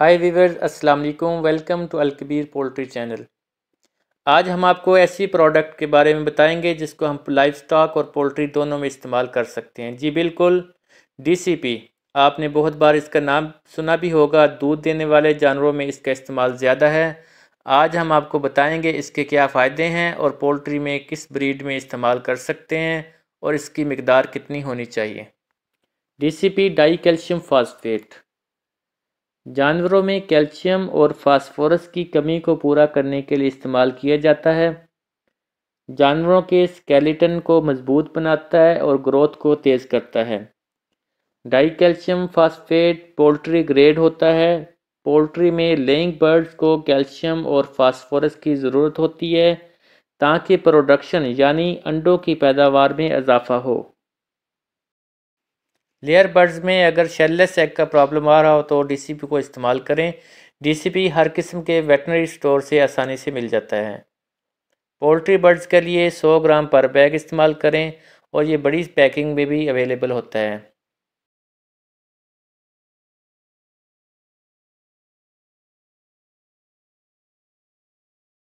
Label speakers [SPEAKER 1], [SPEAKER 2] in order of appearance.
[SPEAKER 1] हाय viewers अस्सलाम वालेकुम welcome to Alkabir poultry channel आज हम आपको ऐसी प्रोडक्ट के बारे में बताएंगे जिसको हम लाइव स्टॉक और पोल्ट्री दोनों में इस्तेमाल कर सकते हैं जी बिल्कुल डीसीपी आपने बहुत बार इसका नाम सुना भी होगा दूध देने वाले जानवरों में इसका इस्तेमाल ज़्यादा है आज हम आपको बताएँगे इसके क्या फ़ायदे हैं और पोल्ट्री में किस ब्रीड में इस्तेमाल कर सकते हैं और इसकी मकदार कितनी होनी चाहिए D C P dicalcium फॉस्फेट जानवरों में कैल्शियम और फास्फोरस की कमी को पूरा करने के लिए इस्तेमाल किया जाता है जानवरों के स्केलेटन को मजबूत बनाता है और ग्रोथ को तेज़ करता है dicalcium phosphate poultry grade होता है पोल्ट्री में लेंग बर्ड्स को कैल्शियम और फास्फोरस की ज़रूरत होती है ताकि प्रोडक्शन यानी अंडों की पैदावार में इजाफा हो लेयर बर्ड्स में अगर शेललेस एग का प्रॉब्लम आ रहा हो तो डीसीपी को इस्तेमाल करें डीसीपी हर किस्म के वेटनरी स्टोर से आसानी से मिल जाता है पोल्ट्री बर्ड्स के लिए 100 ग्राम पर बैग इस्तेमाल करें और ये बड़ी पैकिंग में भी अवेलेबल होता है